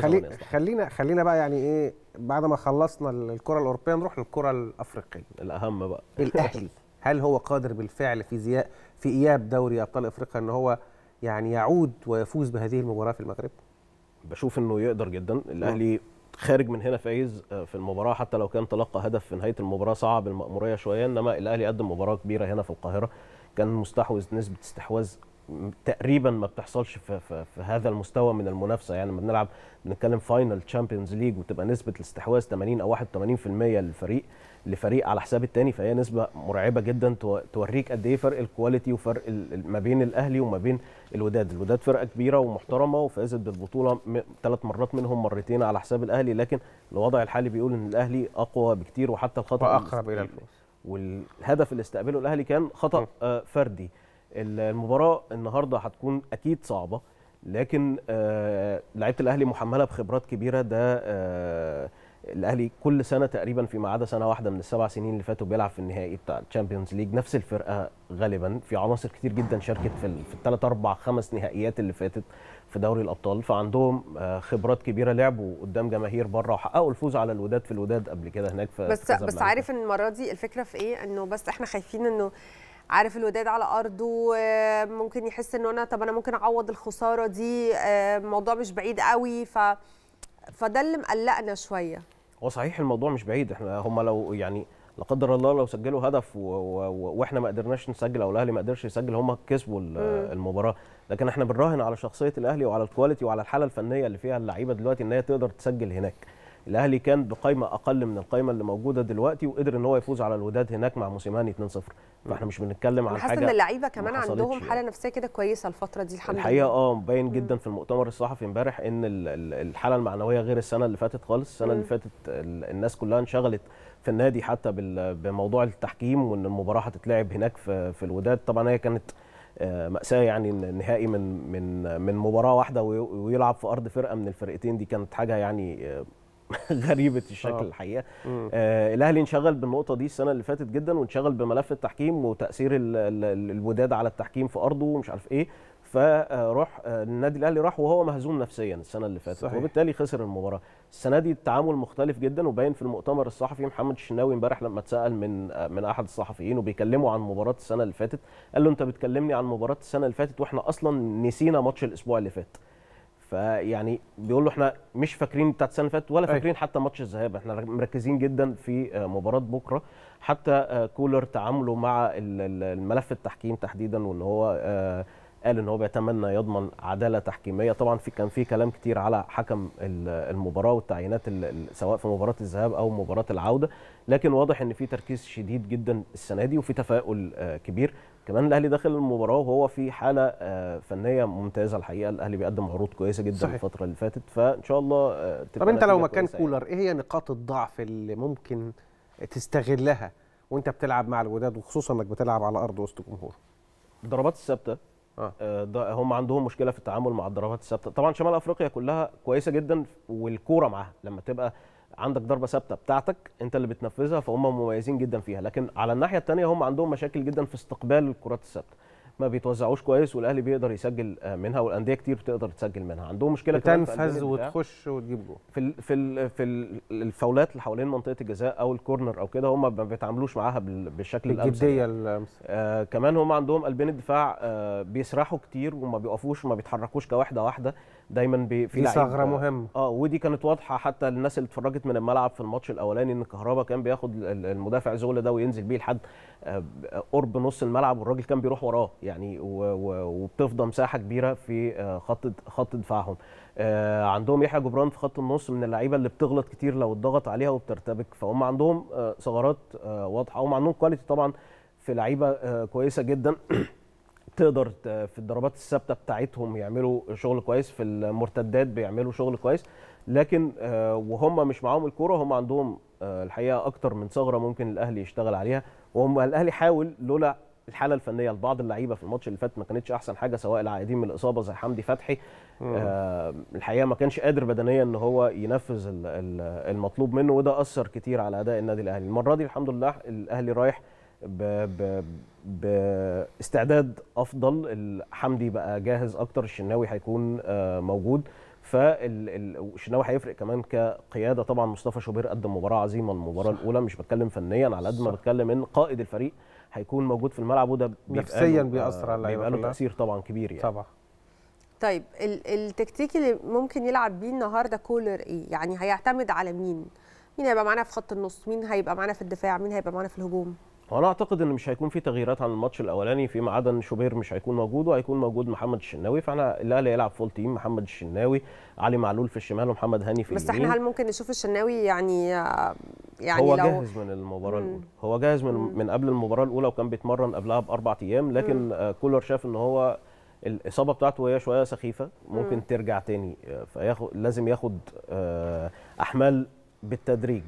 خلي خلينا خلينا بقى يعني ايه بعد ما خلصنا الكره الاوروبيه نروح للكره الافريقيه الاهم بقى الاهلي هل هو قادر بالفعل في زياء في اياب دوري ابطال افريقيا ان هو يعني يعود ويفوز بهذه المباراه في المغرب بشوف انه يقدر جدا الاهلي نعم. خارج من هنا فايز آه، في المباراه حتى لو كان تلقى هدف في نهايه المباراه صعب المأموريه شويه انما الاهلي قدم مباراه كبيره هنا في القاهره كان مستحوذ نسبه استحواذ تقريبا ما بتحصلش في, في, في هذا المستوى من المنافسه يعني لما بنلعب بنتكلم فاينل تشامبيونز ليج وتبقى نسبه الاستحواذ 80 او 81% للفريق لفريق على حساب الثاني فهي نسبه مرعبه جدا توريك قد ايه فرق الكواليتي وفرق ما بين الاهلي وما بين الوداد، الوداد فرقه كبيره ومحترمه وفازت بالبطوله ثلاث مرات منهم مرتين على حساب الاهلي لكن الوضع الحالي بيقول ان الاهلي اقوى بكتير وحتى الخطا واقرب الى الفوز والهدف اللي استقبله الاهلي كان خطا آه، فردي المباراه النهارده هتكون اكيد صعبه لكن آه، لعيبه الاهلي محمله بخبرات كبيره ده آه، الاهلي كل سنه تقريبا فيما عدا سنه واحده من السبع سنين اللي فاتوا بيلعب في النهائي بتاع الشامبيونز ليج نفس الفرقه غالبا في عناصر كتير جدا شاركت في الثلاث اربع خمس نهائيات اللي فاتت في دوري الابطال فعندهم آه، خبرات كبيره لعبوا قدام جماهير بره وحققوا الفوز على الوداد في الوداد قبل كده هناك في بس بس عارف ان المره دي الفكره في ايه انه بس احنا خايفين انه عارف الوداد على ارضه ممكن يحس ان انا طب انا ممكن اعوض الخساره دي آه، الموضوع مش بعيد قوي ف فده اللي مقلقنا شويه هو صحيح الموضوع مش بعيد احنا هم لو يعني لا قدر الله لو سجلوا هدف و... و... واحنا ما قدرناش نسجل او الاهلي ما قدرش يسجل هم كسبوا المباراه لكن احنا بنراهن على شخصيه الاهلي وعلى الكواليتي وعلى الحاله الفنيه اللي فيها اللعيبه دلوقتي ان هي تقدر تسجل هناك الاهلي كان بقايمه اقل من القايمه اللي موجوده دلوقتي وقدر ان هو يفوز على الوداد هناك مع موسيماني 2-0 فاحنا مش بنتكلم عن حاجه ان اللعيبه كمان عندهم يعني. حاله نفسيه كده كويسه الفتره دي الحمد لله الحقيقه اه مبين جدا في المؤتمر الصحفي امبارح ان الحاله المعنويه غير السنه اللي فاتت خالص السنه اللي فاتت الناس كلها انشغلت في النادي حتى بموضوع التحكيم وان المباراه هتتلعب هناك في, في الوداد طبعا هي كانت آه، مأساة يعني النهائي من من من مباراة واحدة ويلعب في أرض فرقة من الفرقتين دي كانت حاجة يعني آه، غريبه الشكل آه. الحقيقه آه الاهلي انشغل بالنقطه دي السنه اللي فاتت جدا وانشغل بملف التحكيم وتاثير الوداد على التحكيم في ارضه ومش عارف ايه فراح آه، آه، النادي الاهلي راح وهو مهزوم نفسيا السنه اللي فاتت صحيح. وبالتالي خسر المباراه السنه دي التعامل مختلف جدا وباين في المؤتمر الصحفي محمد الشناوي امبارح لما اتسال من آه، من احد الصحفيين وبيكلموا عن مباراه السنه اللي فاتت قال له انت بتكلمني عن مباراه السنه اللي فاتت واحنا اصلا نسينا ماتش الاسبوع اللي فات فيعني بيقول له احنا مش فاكرين بتاعت السنه اللي فاتت ولا فاكرين حتى ماتش الذهاب احنا مركزين جدا في آه، مباراه بكره حتى آه، كولر تعامله مع الملف التحكيم تحديدا وان هو آه، قال ان هو بيتمنى يضمن عداله تحكيميه طبعا في كان في كلام كتير على حكم المباراه والتعيينات سواء في مباراه الذهاب او مباراه العوده لكن واضح ان في تركيز شديد جدا السنه دي وفي تفاؤل آه، كبير كمان الاهلي داخل المباراه وهو في حاله آه، فنيه ممتازه الحقيقه الاهلي بيقدم عروض كويسه جدا صحيح. الفتره اللي فاتت فان شاء الله آه، تبقى طب انت لو مكان يعني. كولر ايه هي نقاط الضعف اللي ممكن تستغلها وانت بتلعب مع الوداد وخصوصا انك بتلعب على ارض وسط جمهور الضربات الثابته آه. آه، هم عندهم مشكله في التعامل مع الضربات الثابته طبعا شمال افريقيا كلها كويسه جدا والكوره معاها لما تبقى عندك ضربه ثابته بتاعتك انت اللي بتنفذها فهم مميزين جدا فيها لكن على الناحيه الثانيه هم عندهم مشاكل جدا في استقبال الكرات الثابته ما بيتوزعوش كويس والاهلي بيقدر يسجل آه، منها والانديه كتير بتقدر تسجل منها عندهم مشكله بتنفذ وتخش وتجيب جول في الـ في الـ في الفاولات اللي حوالين منطقه الجزاء او الكورنر او كده هم ما بيتعاملوش معاها بالشكل الامثل الجديه يعني. آه كمان هم عندهم قلبين الدفاع آه بيسرحوا كتير وما بيقفوش وما بيتحركوش كواحده واحده دايما بي في ثغره مهمه اه ودي كانت واضحه حتى الناس اللي اتفرجت من الملعب في الماتش الاولاني ان كهربا كان بياخد المدافع زغل ده وينزل بيه لحد آه، قرب نص الملعب والراجل كان بيروح وراه يعني وبتفضى مساحه كبيره في آه، خط خط دفاعهم آه، عندهم يحيى جبران في خط النص من اللعيبه اللي بتغلط كتير لو اتضغط عليها وبترتبك فهم عندهم آه، ثغرات واضحه هم عندهم كواليتي طبعا في لعيبه كويسه جدا تقدر في الضربات الثابته بتاعتهم يعملوا شغل كويس في المرتدات بيعملوا شغل كويس لكن وهم مش معاهم الكوره هم عندهم الحقيقه اكتر من ثغره ممكن الاهلي يشتغل عليها وهم الاهلي حاول لولا الحاله الفنيه لبعض اللعيبه في الماتش اللي فات ما كانتش احسن حاجه سواء العائدين من الاصابه زي حمدي فتحي آه الحقيقه ما كانش قادر بدنيا ان هو ينفذ الـ الـ المطلوب منه وده اثر كتير على اداء النادي الاهلي المره دي الحمد لله الاهلي رايح باستعداد افضل حمدي بقى جاهز اكتر الشناوي هيكون آه موجود فالشناوي هيفرق كمان كقياده طبعا مصطفى شوبير قدم مباراه عظيمه المباراه صح. الاولى مش بتكلم فنيا على قد ما بتكلم ان قائد الفريق هيكون موجود في الملعب وده نفسيا آه، بيأثر على اللعيبه بيبقى له تاثير طبعا كبير يعني طبعا طيب التكتيك اللي ممكن يلعب بيه النهارده كولر ايه؟ يعني هيعتمد على مين؟ مين هيبقى معانا في خط النص؟ مين هيبقى معانا في الدفاع؟ مين هيبقى معانا في الهجوم؟ وانا اعتقد ان مش هيكون في تغييرات عن الماتش الاولاني فيما عدا ان شوبير مش هيكون موجود وهيكون موجود محمد الشناوي فاحنا الاهلي هيلعب فول تيم محمد الشناوي علي معلول في الشمال ومحمد هاني في بس اليمين بس احنا هل ممكن نشوف الشناوي يعني آه، يعني هو لو جاهز من المباراه مم. الاولى هو جاهز من مم. من قبل المباراه الاولى وكان بيتمرن قبلها باربع ايام لكن مم. آه، كولر شاف ان هو الاصابه بتاعته هي شويه سخيفه ممكن مم. ترجع تاني آه، فياخد لازم ياخد احمال بالتدريج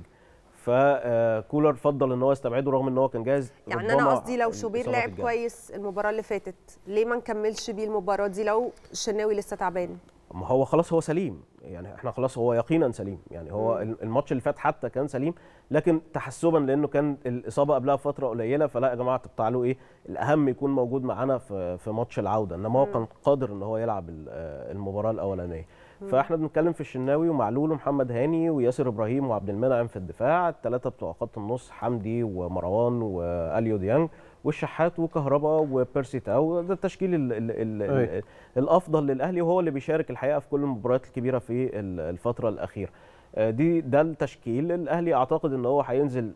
فكولر آه، فضل ان هو يستبعده رغم ان هو كان جاهز يعني انا قصدي لو شوبير لعب كويس المباراه اللي فاتت ليه ما نكملش بيه المباراه دي لو الشناوي لسه تعبان ما هو خلاص هو سليم يعني احنا خلاص هو يقينا سليم يعني هو الماتش اللي فات حتى كان سليم لكن تحسبا لانه كان الاصابه قبلها فتره قليله فلا يا جماعه تعالوا ايه الاهم يكون موجود معانا في في ماتش العوده انما هو كان قادر ان هو يلعب آه، المباراه الاولانيه فاحنا بنتكلم في الشناوي ومعلول ومحمد هاني وياسر ابراهيم وعبد المنعم في الدفاع الثلاثه بتوع خط النص حمدي ومروان واليو ديانج والشحات وكهربا وبيرسي تاو ده التشكيل الـ الـ الـ الافضل للاهلي وهو اللي بيشارك الحقيقه في كل المباريات الكبيره في الفتره الاخيره آه، دي ده التشكيل الاهلي اعتقد ان هو هينزل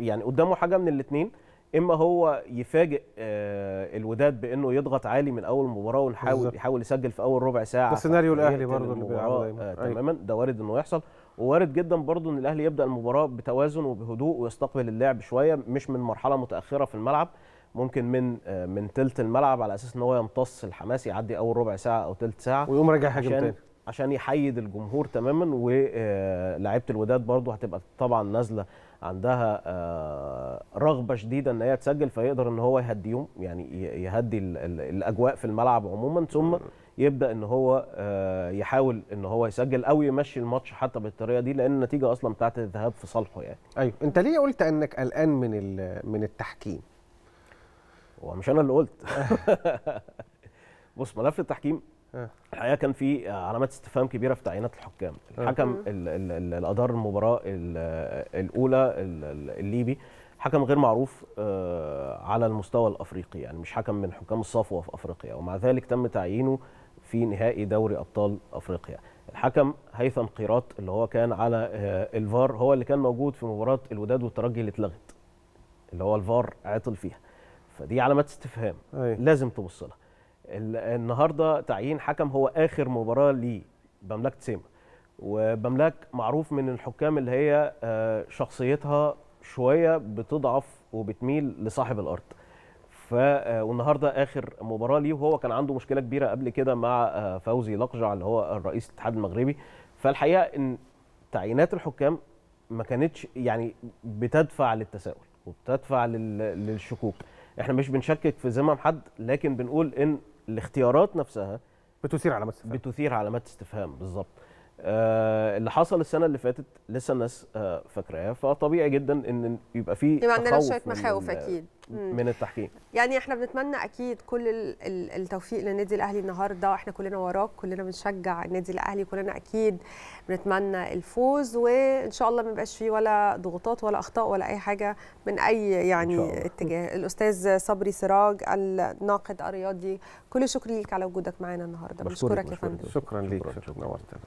يعني قدامه حاجه من الاثنين اما هو يفاجئ آه، الوداد بانه يضغط عالي من اول مباراه ونحاول يحاول يسجل في اول ربع ساعه ده سيناريو الاهلي برضه اللي بيعمله آه أيوه. تماما ده وارد انه يحصل ووارد جدا برضه ان الاهلي يبدا المباراه بتوازن وبهدوء ويستقبل اللعب شويه مش من مرحله متاخره في الملعب ممكن من آه، من ثلث الملعب على اساس ان هو يمتص الحماس يعدي اول ربع ساعه او ثلث ساعه ويقوم راجع حاجه تاني عشان يحيد الجمهور تماما ولاعيبه آه، الوداد برضو هتبقى طبعا نازله عندها آه، رغبه شديده ان هي تسجل فيقدر ان هو يهديهم يعني يهدي الاجواء في الملعب عموما ثم يبدا ان هو آه، يحاول ان هو يسجل او يمشي الماتش حتى بالطريقه دي لان النتيجه اصلا بتاعت الذهاب في صالحه يعني ايوه انت ليه قلت انك قلقان من من التحكيم هو مش انا اللي قلت بص ملف التحكيم الحقيقه كان في آه، علامات استفهام كبيره في تعيينات الحكام آه. الحكم اللي ادار المباراه آه، الاولى الليبي حكم غير معروف على المستوى الافريقي يعني مش حكم من حكام الصفوه في افريقيا ومع ذلك تم تعيينه في نهائي دوري ابطال افريقيا الحكم هيثم قيراط اللي هو كان على الفار هو اللي كان موجود في مباراه الوداد والترجي اللي اتلغت اللي هو الفار عطل فيها فدي علامات استفهام أي. لازم تبص لها النهارده تعيين حكم هو اخر مباراه ليه بملاك سيما وبملاك معروف من الحكام اللي هي آه، شخصيتها شويه بتضعف وبتميل لصاحب الارض ف آه، والنهارده اخر مباراه ليه وهو كان عنده مشكله كبيره قبل كده مع آه، فوزي لقجع اللي هو الرئيس الاتحاد المغربي فالحقيقه ان تعيينات الحكام ما كانتش يعني بتدفع للتساؤل وبتدفع للشكوك احنا مش بنشكك في ذمم حد لكن بنقول ان الاختيارات نفسها بتثير علامات استفهام بتثير علامات استفهام بالظبط آه اللي حصل السنه اللي فاتت لسه الناس آه فاكراها فطبيعي جدا ان يبقى في يبقى عندنا شويه مخاوف اكيد من التحكيم يعني احنا بنتمنى اكيد كل التوفيق للنادي الاهلي النهارده واحنا كلنا وراك كلنا بنشجع النادي الاهلي كلنا اكيد بنتمنى الفوز وان شاء الله ما يبقاش فيه ولا ضغوطات ولا اخطاء ولا اي حاجه من اي يعني اتجاه الاستاذ صبري سراج الناقد الرياضي كل شكر ليك على وجودك معانا النهارده بشكرك يا فندم شكرا ليك شكرا, شكرا.